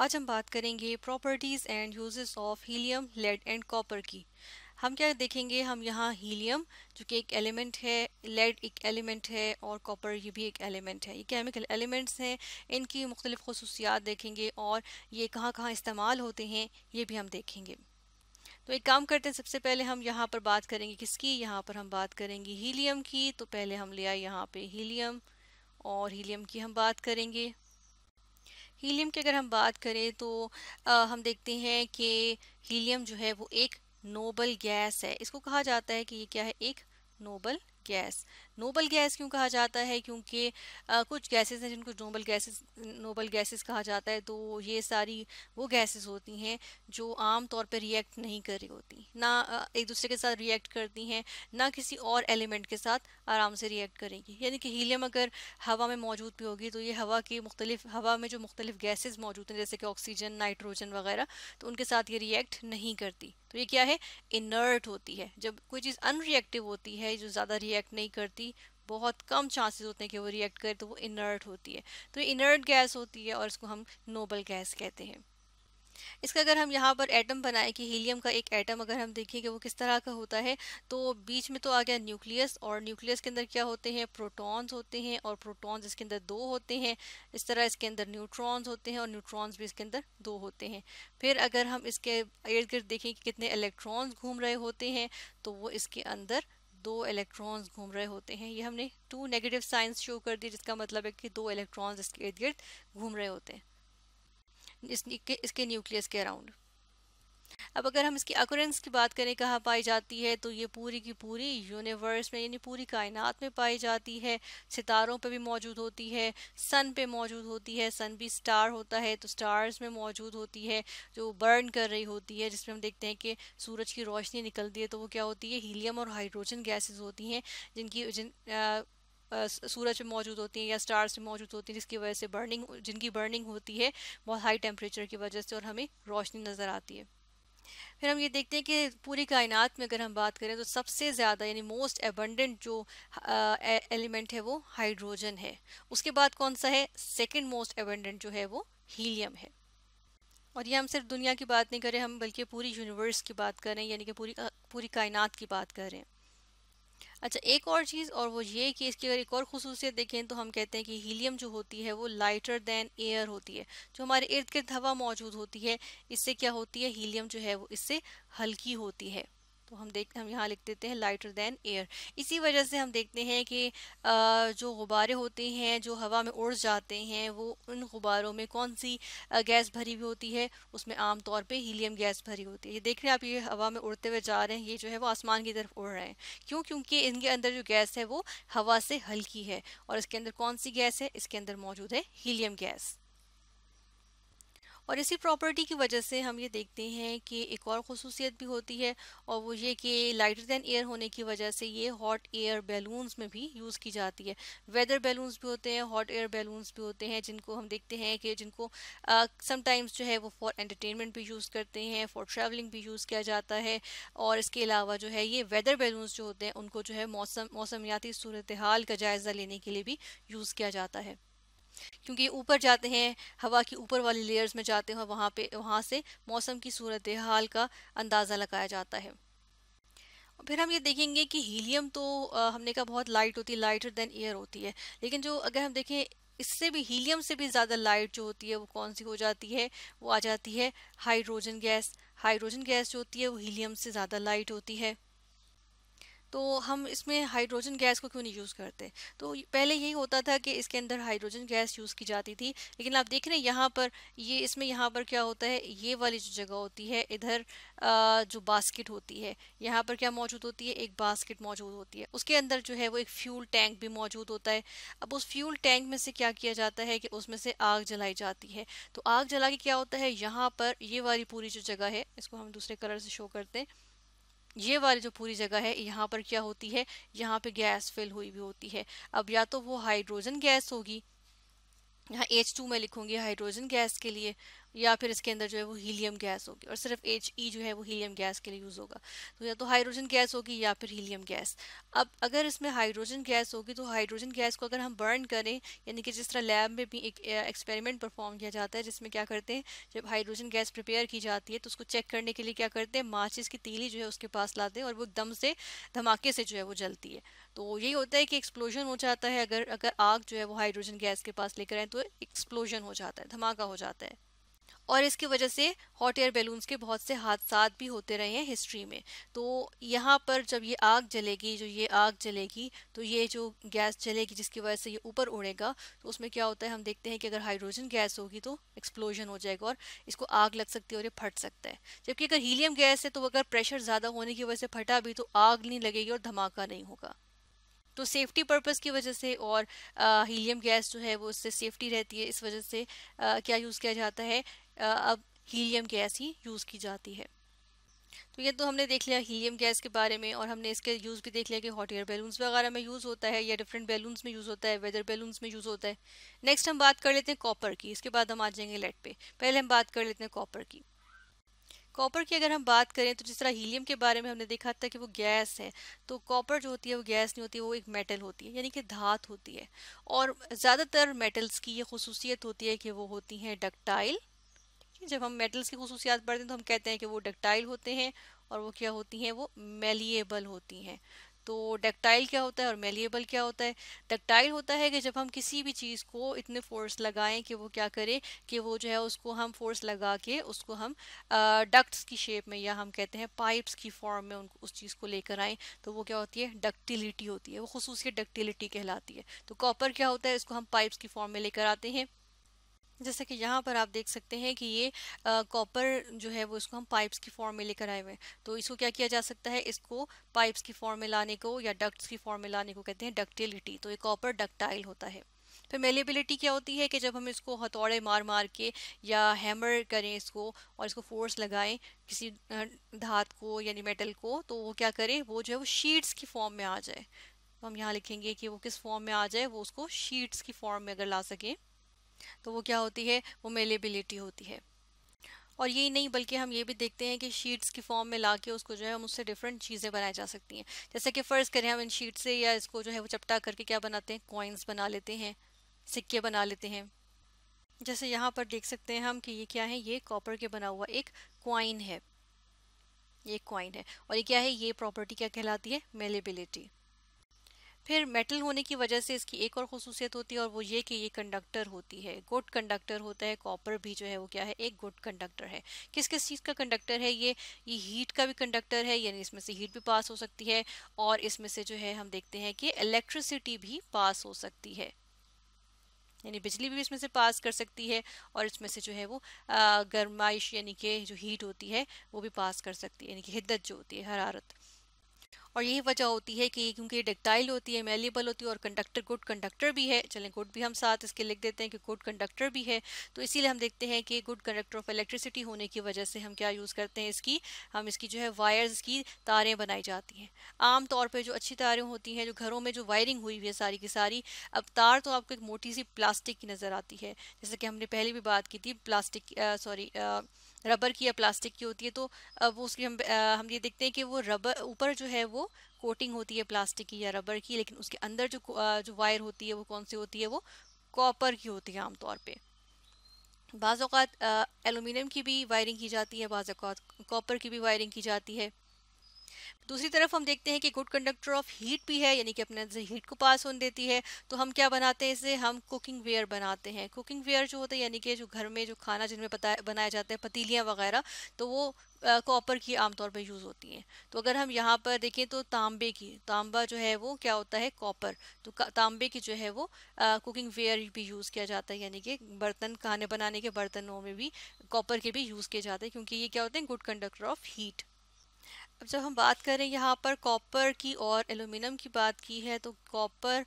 आज हम बात करेंगे properties and uses of helium lead and copper की हम क्या देखेंगे हम यहाँ हीलियम जो कि एक एलिमेंट है लेड एक एलिमेंट है और कॉपर ये भी एक एलिमेंट है ये केमिकल एलिमेंट्स हैं इनकी मुख्तलिफ़ खसूसियात देखेंगे और ये कहाँ कहाँ इस्तेमाल होते हैं ये भी हम देखेंगे तो एक काम करते हैं सबसे पहले हम यहाँ पर बात करेंगे किसकी यहाँ पर हम बात करेंगे हीलियम की तो पहले हम ले आए यहाँ पे हीलियम और हीलियम की हम बात करेंगे हीलियम की अगर हम बात करें तो आ, हम देखते हैं कि हीलियम जो है वो एक नोबल गैस है इसको कहा जाता है कि ये क्या है एक नोबल गैस नोबल गैस क्यों कहा जाता है क्योंकि कुछ गैसेस हैं जिनको नोबल गैसेस नोबल गैसेस कहा जाता है तो ये सारी वो गैसेस होती हैं जो आम तौर पर रिएक्ट नहीं कर रही होती ना एक दूसरे के साथ रिएक्ट करती हैं ना किसी और एलिमेंट के साथ आराम से रिएक्ट करेंगी यानी कि हीलियम अगर हवा में मौजूद भी होगी तो ये हवा की मुख्तलिफ हवा में जो मुख्तलिफ गैसेज मौजूद हैं जैसे कि ऑक्सीजन नाइट्रोजन वगैरह तो उनके साथ ये रिएक्ट नहीं करती तो ये क्या है इनर्ट होती है जब कोई चीज़ अनरिएक्टिव होती है जो ज़्यादा रिएक्ट नहीं करती होती बहुत कम चांसेस होते हैं कि वो रिएक्ट करे तो वो इनर्ट होती है तो ये इनर्ट गैस होती है और इसको हम नोबल गैस कहते हैं इसका अगर हम यहाँ पर एटम बनाएं कि हीलियम का एक एटम अगर हम देखें कि वो किस तरह का होता है तो बीच में तो आ गया न्यूक्लियस और न्यूक्लियस के अंदर क्या होते हैं प्रोटॉन्स होते हैं और प्रोटॉन्स इसके अंदर दो होते हैं इस तरह इसके अंदर न्यूट्रॉन्स होते हैं और न्यूट्रॉन्स भी इसके अंदर दो होते हैं फिर अगर हम इसके इर्द गिर्द देखें कि कितने इलेक्ट्रॉन्स घूम रहे होते हैं तो वो इसके अंदर दो इलेक्ट्रॉन्स घूम रहे होते हैं ये हमने टू नेगेटिव साइंस शो कर दी जिसका मतलब है कि दो इलेक्ट्रॉन्स इसके इर्द गिर्द घूम रहे होते हैं इसके इसके न्यूक्लियस के अराउंड अब अगर हम इसकी अकोरेंस की बात करें कहाँ पाई जाती है तो ये पूरी की पूरी यूनिवर्स में यानी पूरी कायनात में पाई जाती है सितारों पे भी मौजूद होती है सन पे मौजूद होती है सन भी स्टार होता है तो स्टार्स में मौजूद होती है जो बर्न कर रही होती है जिसमें हम देखते हैं कि सूरज की रोशनी निकलती है तो वो क्या होती है हीलियम और हाइड्रोजन गैसेज होती हैं जिनकी जिन आ, सूरज में मौजूद होती हैं या स्टार्स में मौजूद होती हैं जिसकी वजह से बर्निंग जिनकी बर्निंग होती है बहुत हाई टेम्परेचर की वजह से और हमें रोशनी नज़र आती है फिर हम ये देखते हैं कि पूरी कायनात में अगर हम बात करें तो सबसे ज़्यादा यानी मोस्ट एबंडेंट जो एलिमेंट है वो हाइड्रोजन है उसके बाद कौन सा है सेकेंड मोस्ट एबंडेंट जो है वो हीलियम है और ये हम सिर्फ दुनिया की बात नहीं करें हम बल्कि पूरी यूनिवर्स की बात करें यानी कि पूरी पूरी कायनात की बात करें अच्छा एक और चीज़ और वो ये कि इसकी अगर एक और खसूसियत देखें तो हम कहते हैं कि हीलियम जो होती है वो लाइटर दैन एयर होती है जो हमारे इर्द गिर्द हवा मौजूद होती है इससे क्या होती है हीलियम जो है वो इससे हल्की होती है तो हम देखते हम यहाँ लिख देते हैं लाइटर दैन एयर इसी वजह से हम देखते हैं कि जो गुब्बारे होते हैं जो हवा में उड़ जाते हैं वो उन गुब्बारों में कौन सी गैस भरी हुई होती है उसमें आम तौर पे हीलियम गैस भरी होती है ये देख रहे हैं आप ये हवा में उड़ते हुए जा रहे हैं ये जो है वो आसमान की तरफ उड़ रहे हैं क्यों क्योंकि इनके अंदर जो गैस है वो हवा से हल्की है और इसके अंदर कौन सी गैस है इसके अंदर मौजूद है हीलियम गैस और इसी प्रॉपर्टी की वजह से हम ये देखते हैं कि एक और खसूसियत भी होती है और वो ये कि लाइटर दैन एयर होने की वजह से ये हॉट एयर बैलून्स में भी यूज़ की जाती है वेदर बैलून्स भी होते हैं हॉट एयर बैलून्स भी होते हैं जिनको हम देखते हैं कि जिनको समटाइम्स जो है वो फॉर एंटरटेनमेंट भी यूज़ करते हैं फॉर ट्रैवलिंग भी यूज़ किया जाता है और इसके अलावा जो है ये वेदर बैलून्स जो होते हैं उनको जो है मौसम मौसमियाती सूरत हाल का जायज़ा लेने के लिए भी यूज़ किया जाता है क्योंकि ऊपर जाते हैं हवा की ऊपर वाली लेयर्स में जाते हैं वहाँ पे वहाँ से मौसम की सूरत हाल का अंदाज़ा लगाया जाता है फिर हम ये देखेंगे कि हीलियम तो हमने कहा बहुत लाइट होती है लाइटर देन एयर होती है लेकिन जो अगर हम देखें इससे भी हीलियम से भी ज़्यादा लाइट जो होती है वो कौन सी हो जाती है वो आ जाती है हाइड्रोजन गैस हाइड्रोजन गैस जो होती है वो हीलियम से ज़्यादा लाइट होती है तो हम इसमें हाइड्रोजन गैस को क्यों नहीं यूज़ करते तो पहले यही होता था कि इसके अंदर हाइड्रोजन गैस यूज़ की जाती थी लेकिन आप देख रहे हैं यहाँ पर ये इसमें यहाँ पर क्या होता है ये वाली जो जगह होती है इधर जो बास्केट होती है यहाँ पर क्या मौजूद होती है एक बास्केट मौजूद होती है उसके अंदर जो है वो एक फ्यूल टैंक भी मौजूद होता है अब उस फ्यूल टैंक में से क्या किया जाता है कि उसमें से आग जलाई जाती है तो आग जला के क्या होता है यहाँ पर ये वाली पूरी जो जगह है इसको हम दूसरे कलर से शो करते हैं ये वाली जो पूरी जगह है यहाँ पर क्या होती है यहाँ पे गैस फिल हुई भी होती है अब या तो वो हाइड्रोजन गैस होगी यहाँ एच टू में लिखूंगी हाइड्रोजन गैस के लिए या फिर इसके अंदर जो है वो हीलियम गैस होगी और सिर्फ एच ई e जो है वो हीलियम गैस के लिए यूज़ होगा तो या तो हाइड्रोजन गैस होगी या फिर हीलियम गैस अब अगर इसमें हाइड्रोजन गैस होगी तो हाइड्रोजन गैस को अगर हम बर्न करें यानी कि जिस तरह लैब में भी एक एक्सपेरिमेंट परफॉर्म किया जाता है जिसमें क्या करते हैं जब हाइड्रोजन गैस प्रिपेयर की जाती है तो उसको चेक करने के लिए क्या करते हैं माचिस की तीली जो है उसके पास लाते हैं और वो दम से धमाके से जो है वो जलती है तो यही होता है कि एक्सप्लोजन हो जाता है अगर अगर आग जो है वो हाइड्रोजन गैस के पास लेकर आए तो एक्सप्लोजन हो जाता है धमाका हो जाता है और इसकी वजह से हॉट एयर बैलून्स के बहुत से हादसा भी होते रहे हैं हिस्ट्री में तो यहाँ पर जब ये आग जलेगी जो ये आग जलेगी तो ये जो गैस जलेगी जिसकी वजह से ये ऊपर उड़ेगा तो उसमें क्या होता है हम देखते हैं कि अगर हाइड्रोजन गैस होगी तो एक्सप्लोजन हो जाएगा और इसको आग लग सकती है और ये फट सकता है जबकि अगर हीलियम गैस है तो अगर प्रेशर ज़्यादा होने की वजह से फटा भी तो आग नहीं लगेगी और धमाका नहीं होगा तो सेफ्टी पर्पस की वजह से और आ, हीलियम गैस जो है वो उससे सेफ्टी रहती है इस वजह से आ, क्या यूज़ किया जाता है अब हीलियम गैस ही यूज़ की जाती है तो ये तो हमने देख लिया हीलियम गैस के बारे में और हमने इसके यूज़ भी देख लिया कि हॉट एयर बैलून्स वगैरह में यूज़ होता है या डिफरेंट बैलून्स में यूज़ होता है वेदर बैलून्स में यूज़ होता है नेक्स्ट हम बात कर लेते हैं कॉपर की इसके बाद हम आ जाएंगे लेट पे पहले हम बात कर लेते हैं कॉपर की कॉपर की अगर हम बात करें तो जिस तरह हीलियम के बारे में हमने देखा था कि वो गैस है तो कॉपर जो होती है वो गैस नहीं होती वो एक मेटल होती है यानी कि धात होती है और ज़्यादातर मेटल्स की ये खसूसियत होती है कि वो होती हैं डक्टाइल जब हम मेटल्स की खसूसियात पढ़ते हैं तो हम कहते हैं कि वो डक्टाइल होते हैं और वो क्या होती हैं वो मेलिएबल होती हैं तो डक्टाइल क्या होता है और मेलिएबल क्या होता है डक्टाइल होता है कि जब हम किसी भी चीज़ को इतने फोर्स लगाएं कि वो क्या करे कि वो जो है उसको हम फोर्स लगा के उसको हम डक्ट्स की शेप में या हम कहते हैं पाइप्स की फॉर्म में उनको उस चीज़ को लेकर आएँ तो वो क्या होती है डक्टिलिटी होती है वो खसूसियत डक्टिलिटी कहलाती है तो कॉपर क्या होता है इसको हम पाइप्स की फॉर्म में लेकर आते हैं जैसे कि यहाँ पर आप देख सकते हैं कि ये कॉपर जो है वो इसको हम पाइप्स की फॉर्म में लेकर आए हुए हैं तो इसको क्या किया जा सकता है इसको पाइप्स की फॉर्म में लाने को या डक्ट्स की फॉर्म में लाने को कहते हैं डक्टिलिटी तो ये कॉपर डक्टाइल होता है फिर मेलेबिलिटी क्या होती है कि जब हम इसको हथौड़े मार मार के या हैमर करें इसको और इसको फोर्स लगाएं किसी धात को यानी मेटल को तो वो क्या करें वो जो है वो शीट्स की फॉर्म में आ जाए तो हम यहाँ लिखेंगे कि वो किस फॉर्म में आ जाए वो उसको शीट्स की फॉर्म में अगर ला सकें तो वो क्या होती है वो मेलेबिलिटी होती है और यही नहीं बल्कि हम ये भी देखते हैं कि शीट्स की फॉर्म में ला के उसको जो है हम उससे डिफरेंट चीज़ें बनाई जा सकती हैं जैसे कि फ़र्ज़ करें हम इन शीट से या इसको जो है वो चपटा करके क्या बनाते हैं कॉइन्स बना लेते हैं सिक्के बना लेते हैं जैसे यहाँ पर देख सकते हैं हम कि ये क्या है ये कॉपर के बना हुआ एक कॉइन है ये कॉइन है और ये क्या है ये प्रॉपर्टी क्या कहलाती है मेलेबिलिटी फिर मेटल होने की वजह से इसकी एक और खसूसियत होती है और वो ये कि ये कंडक्टर होती है गुड कंडक्टर होता है कॉपर भी जो है वो क्या है एक गुड कंडक्टर है किस किस चीज़ का कंडक्टर है ये ये हीट का भी कंडक्टर है यानी इसमें से हीट भी पास हो सकती है और इसमें से जो है हम देखते हैं कि इलेक्ट्रिसिटी भी पास हो सकती है यानी बिजली भी इसमें से पास कर सकती है और इसमें से जो है वो गर्माइश यानी कि जो हीट होती है वो भी पास कर सकती है यानी कि हिद्दत जो होती है हरारत और यही वजह होती है कि क्योंकि ये होती है मेलेबल होती है और कंडक्टर गुड कंडक्टर भी है चलें गुड भी हम साथ इसके लिख देते हैं कि गुड कंडक्टर भी है तो इसीलिए हम देखते हैं कि गुड कंडक्टर ऑफ इलेक्ट्रिसिटी होने की वजह से हम क्या यूज़ करते हैं इसकी हम इसकी जो है वायर्स की तारें बनाई जाती हैं आम तौर पर जो अच्छी तारें होती हैं जो घरों में जो वायरिंग हुई हुई है सारी की सारी अब तार तो आपको एक मोटी सी प्लास्टिक की नज़र आती है जैसे कि हमने पहले भी बात की थी प्लास्टिक सॉरी रबर की या प्लास्टिक की होती है तो वो उसकी हम हम ये देखते हैं कि वो रबर ऊपर जो है वो कोटिंग होती है प्लास्टिक की या रबर की लेकिन उसके अंदर जो जो वायर होती है वो कौन सी होती है वो कॉपर की होती है आमतौर पर बाज़ात एलुमिनियम की भी वायरिंग की जाती है बाज़ात कॉपर की भी वायरिंग की जाती है दूसरी तरफ हम देखते हैं कि गुड कंडक्टर ऑफ हीट भी है यानी कि अपने हीट को पास होने देती है तो हम क्या बनाते हैं इसे हम कुकिंग वेयर बनाते हैं कुकिंग वेयर जो होता है यानी कि जो घर में जो खाना जिनमें बनाया जाता है पतीलियाँ वगैरह तो वो कॉपर की आमतौर पर यूज़ होती हैं तो अगर हम यहाँ पर देखें तो तांबे की तांबा जो है वो क्या होता है कॉपर तो तांबे की जो है वो कुकिंग वेयर भी यूज़ किया जाता है यानी कि बर्तन खाने बनाने के बर्तनों में भी कॉपर के भी यूज़ किए जाते हैं क्योंकि ये क्या होते हैं गुड कंडक्टर ऑफ हीट अब जब हम बात करें यहाँ पर कॉपर की और एलुमिनियम की बात की है तो कॉपर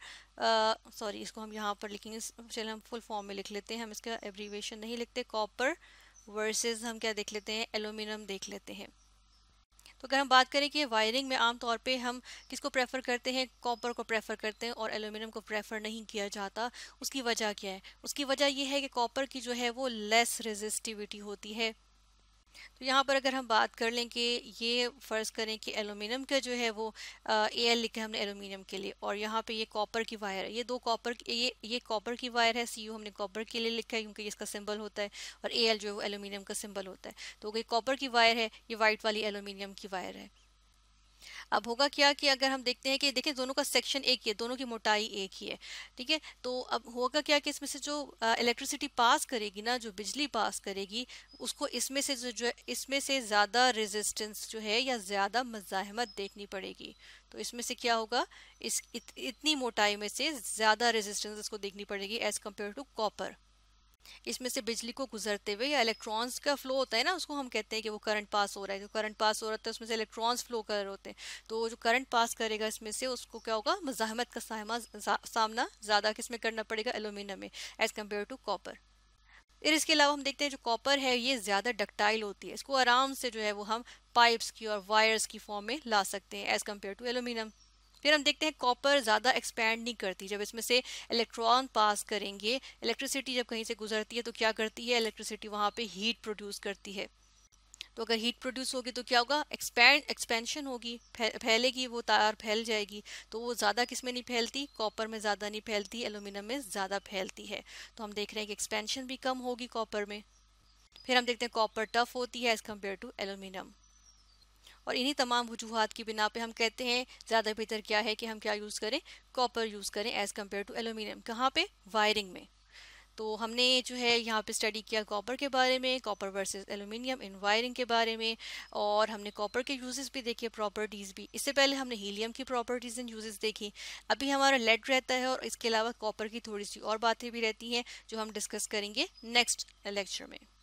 सॉरी इसको हम यहाँ पर लिखेंगे चलिए हम फुल फॉर्म में लिख लेते हैं हम इसका एब्रीवेशन नहीं लिखते कॉपर वर्सेस हम क्या देख लेते हैं एलुमिनियम देख लेते हैं तो अगर हम बात करें कि वायरिंग में आम तौर पे हम किसको प्रेफर करते हैं कॉपर को प्रेफर करते हैं और एलुमिनियम को प्रेफर नहीं किया जाता उसकी वजह क्या है उसकी वजह यह है कि कॉपर की जो है वो लेस रेजिस्टिविटी होती है तो यहाँ पर अगर हम बात कर लें कि ये फ़र्ज़ करें कि एलुमिनियम का जो है वो ए एल लिखा हमने एलुमिनियम के लिए और यहाँ पे ये कॉपर की वायर है ये दो कॉपर ये ये कॉपर की वायर है सी यू हमने कॉपर के लिए लिखा है क्योंकि इसका सिंबल होता है और ए एल जो है वो एलुमिनियम का सिंबल होता है तो ये कॉपर की वायर है ये वाइट वाली एलुमिनियम की वायर है अब होगा क्या कि अगर हम देखते हैं कि देखिए दोनों का सेक्शन एक ही है दोनों की मोटाई एक ही है ठीक है तो अब होगा क्या कि इसमें से जो इलेक्ट्रिसिटी पास करेगी ना जो बिजली पास करेगी उसको इसमें से जो जो इसमें से ज़्यादा रेजिस्टेंस जो है या ज़्यादा मज़ाहमत देखनी पड़ेगी तो इसमें से क्या होगा इस इत, इतनी मोटाई में से ज़्यादा रेजिस्टेंस इसको देखनी पड़ेगी एज़ कम्पेयर टू कॉपर इसमें से बिजली को गुजरते हुए या इलेक्ट्रॉन्स का फ्लो होता है ना उसको हम कहते हैं कि वो करंट पास हो रहा है जो करंट पास हो रहा है उसमें से इलेक्ट्रॉन्स फ्लो कर रहे होते हैं तो जो करंट पास करेगा इसमें से उसको क्या होगा मजाहमत का जा, सामना ज़्यादा किसमें करना पड़ेगा एलुमिनियम में एज़ कम्पेयर टू कॉपर फिर इसके अलावा हम देखते हैं जो कॉपर है ये ज़्यादा डक्टाइल होती है इसको आराम से जो है वो हम पाइप्स की और वायर्स की फॉर्म में ला सकते हैं एज़ कम्पेयर टू एलुमिनियम फिर हम देखते हैं कॉपर ज़्यादा एक्सपैंड नहीं करती जब इसमें से इलेक्ट्रॉन पास करेंगे इलेक्ट्रिसिटी जब कहीं से गुजरती है तो क्या करती है इलेक्ट्रिसिटी वहाँ पर हीट प्रोड्यूस करती है तो अगर हीट प्रोड्यूस होगी तो क्या होगा एक्सपैंड एक्सपेंशन होगी फैलेगी वो तार फैल जाएगी तो वो ज़्यादा किस में नहीं फैलती कॉपर में ज़्यादा नहीं फैलती एलुमिनियम में ज़्यादा फैलती है तो हम देख रहे हैं कि एक्सपेंशन भी कम होगी कॉपर में फिर हम देखते हैं कॉपर टफ होती है एज़ कम्पेयर टू एलुमिनियम और इन्हीं तमाम वजूहत की बिना पे हम कहते हैं ज़्यादा बेहतर क्या है कि हम क्या यूज़ करें कॉपर यूज़ करें एज़ कम्पेयर टू एलुमिनियम कहाँ पे वायरिंग में तो हमने जो है यहाँ पे स्टडी किया कॉपर के बारे में copper versus aluminium in wiring के बारे में और हमने कॉपर के यूजेस भी देखे प्रॉपर्टीज़ भी इससे पहले हमने हीलियम की प्रॉपर्टीज़ एंड यूजेस देखी अभी हमारा लेड रहता है और इसके अलावा कॉपर की थोड़ी सी और बातें भी रहती हैं जो हम डिस्कस करेंगे नेक्स्ट लेक्चर में